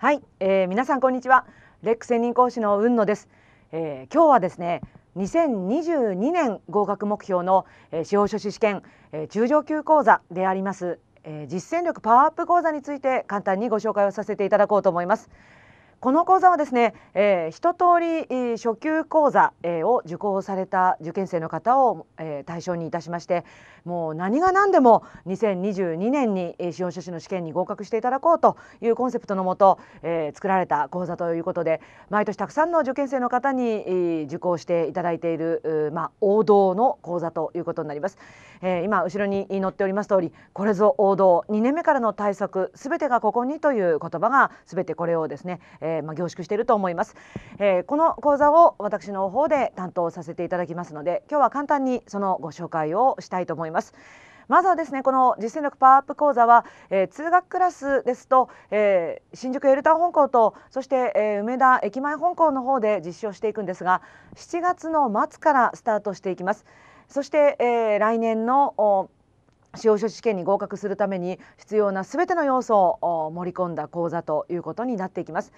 はい、えー、皆さんこんにちはレック専任講師の雲野です、えー、今日はですね2022年合格目標の、えー、司法書士試験、えー、中上級講座であります、えー、実践力パワーアップ講座について簡単にご紹介をさせていただこうと思います、この講座はですね、えー、一通り初級講座を受講された受験生の方を対象にいたしましてもう何が何でも2022年に資本書士の試験に合格していただこうというコンセプトのもと、えー、作られた講座ということで毎年たくさんの受験生の方に受講していただいている、まあ、王道の講座ということになります、えー、今後ろに載っております通りこれぞ王道2年目からの対策すべてがここにという言葉がすべてこれをですね、ええー、まあ、凝縮していると思います、えー、この講座を私の方で担当させていただきますので今日は簡単にそのご紹介をしたいと思いますまずはですねこの実践力パワーアップ講座は、えー、通学クラスですと、えー、新宿エルタン本校とそして、えー、梅田駅前本校の方で実施をしていくんですが7月の末からスタートしていきますそして、え来年の司法書士試験に合格するために必要な全ての要素を盛り込んだ講座ということになっていきます。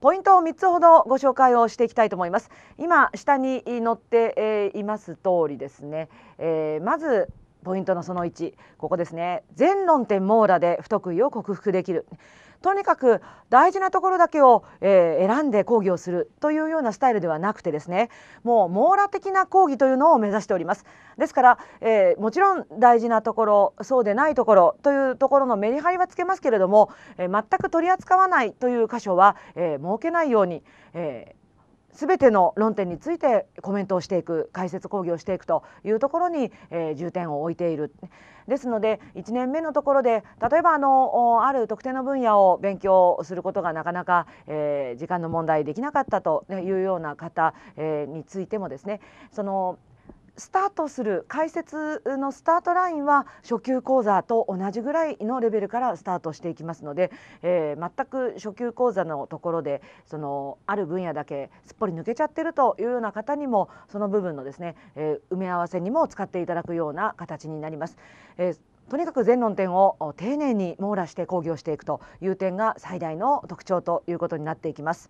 ポイントを3つほどご紹介をしていきたいと思います。今下に載っています通りですね、えー、まずポイントのその1ここですね全論点網羅で不得意を克服できるとにかく大事なところだけを、えー、選んで講義をするというようなスタイルではなくてですねもう網羅的な講義というのを目指しておりますですから、えー、もちろん大事なところそうでないところというところのメリハリはつけますけれども、えー、全く取り扱わないという箇所は、えー、設けないように、えー全ての論点についてコメントをしていく解説講義をしていくというところに、えー、重点を置いているですので1年目のところで例えばあのある特定の分野を勉強することがなかなか、えー、時間の問題できなかったというような方、えー、についてもですねそのスタートする解説のスタートラインは初級講座と同じぐらいのレベルからスタートしていきますので、えー、全く初級講座のところでそのある分野だけすっぽり抜けちゃってるというような方にもその部分のですね、えー、埋め合わせにも使っていただくような形になります。えーとにかく全論点を丁寧に網羅して講義をしていくという点が最大の特徴ということになっていきます。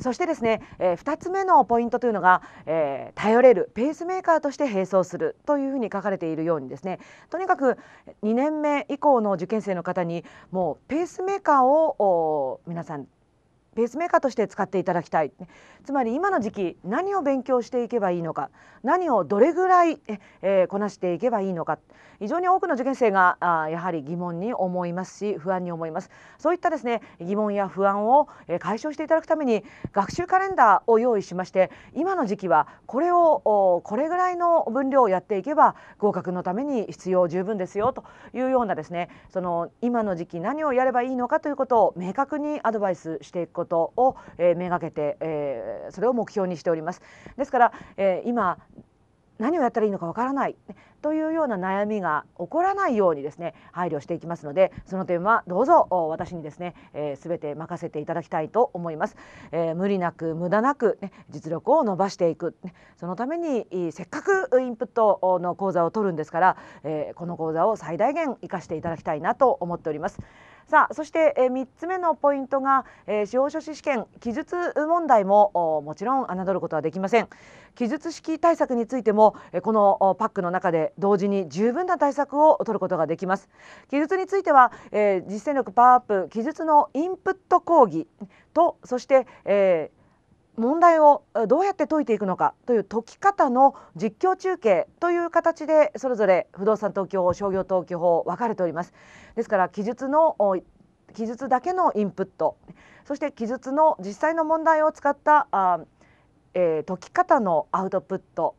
そしてですね、えー、2つ目のポイントというのが、えー、頼れるペースメーカーとして並走するというふうに書かれているようにですねとにかく2年目以降の受験生の方にもうペースメーカーを皆さんペースメーカーとして使っていただきたいつまり今の時期何を勉強していけばいいのか何をどれぐらいえ、えこなしていけばいいのか非常に多くの受験生があやはり疑問に思いますし不安に思いますそういったですね疑問や不安を解消していただくために学習カレンダーを用意しまして今の時期はこれをこれぐらいの分量をやっていけば合格のために必要十分ですよというようなですねその今の時期何をやればいいのかということを明確にアドバイスしていくこことを、えー、めがけて、えー、それを目標にしております。ですから、えー、今何をやったらいいのかわからないというような悩みが起こらないようにですね配慮していきますのでその点はどうぞ私にですね、えー、全て任せていただきたいと思います、えー、無理なく無駄なく、ね、実力を伸ばしていく、ね、そのためにせっかくインプットの講座を取るんですから、えー、この講座を最大限活かしていただきたいなと思っております。さあそして、えー、3つ目のポイントが、え司法書士試験記述問題ももちろん侮ることはできません記述式対策についても、えこのパックの中で同時に十分な対策を取ることができます記述については、え実践力パワーアップ記述のインプット講義とそして、えー問題をどうやって解いていくのかという解き方の実況中継という形でそれぞれ不動産東京商業登記法分かれておりますですから記述の記述だけのインプットそして記述の実際の問題を使ったあ、えー、解き方のアウトプット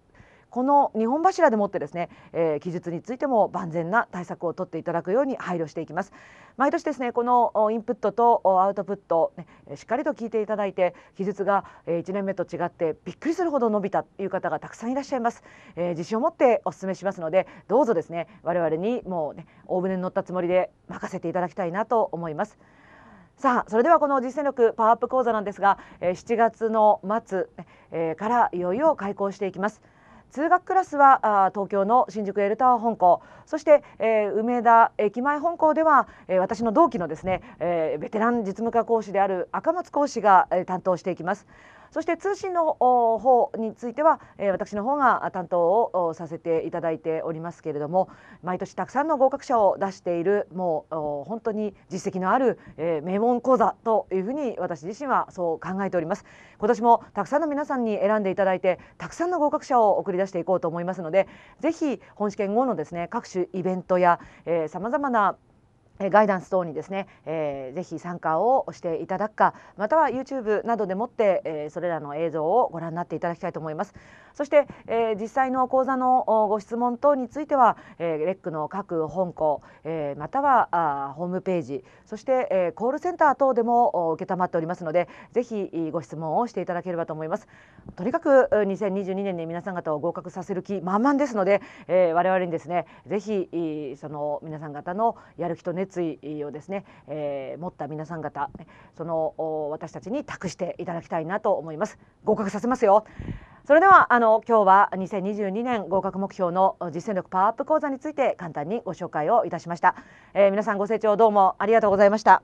この日本柱でもってですね、えー、記述についても万全な対策を取っていただくように配慮していきます毎年ですねこのインプットとアウトプット、ね、しっかりと聞いていただいて記述が1年目と違ってびっくりするほど伸びたという方がたくさんいらっしゃいます、えー、自信を持ってお勧めしますのでどうぞですね我々にもうね大船に乗ったつもりで任せていただきたいなと思いますさあそれではこの実践力パワーアップ講座なんですが7月の末からいよいよ開講していきます。通学クラスは東京の新宿エルタワー本校そして、えー、梅田駅前本校では、えー、私の同期のですね、えー、ベテラン実務家講師である赤松講師が、えー、担当していきます。そして通信の方については、えー、私の方が担当をさせていただいておりますけれども毎年たくさんの合格者を出しているもう本当に実績のある、えー、名門講座というふうに私自身はそう考えております今年もたくさんの皆さんに選んでいただいてたくさんの合格者を送り出していこうと思いますのでぜひ本試験後のですね各種イベントやさまざまなガイダンス等にですね、えー、ぜひ参加をしていただくかまたは YouTube などでもって、えー、それらの映像をご覧になっていただきたいと思いますそして、えー、実際の講座のご質問等については、えー、レックの各本校、えー、またはあホームページそして、えー、コールセンター等でも承っておりますのでぜひご質問をしていただければと思いますとにかく2022年に皆さん方を合格させる気満々ですので、えー、我々にですねぜひその皆さん方のやる気と熱熱意をですね、えー、持った皆さん方その私たちに託していただきたいなと思います合格させますよそれではあの今日は2022年合格目標の実践力パワーアップ講座について簡単にご紹介をいたしました、えー、皆さんご清聴どうもありがとうございました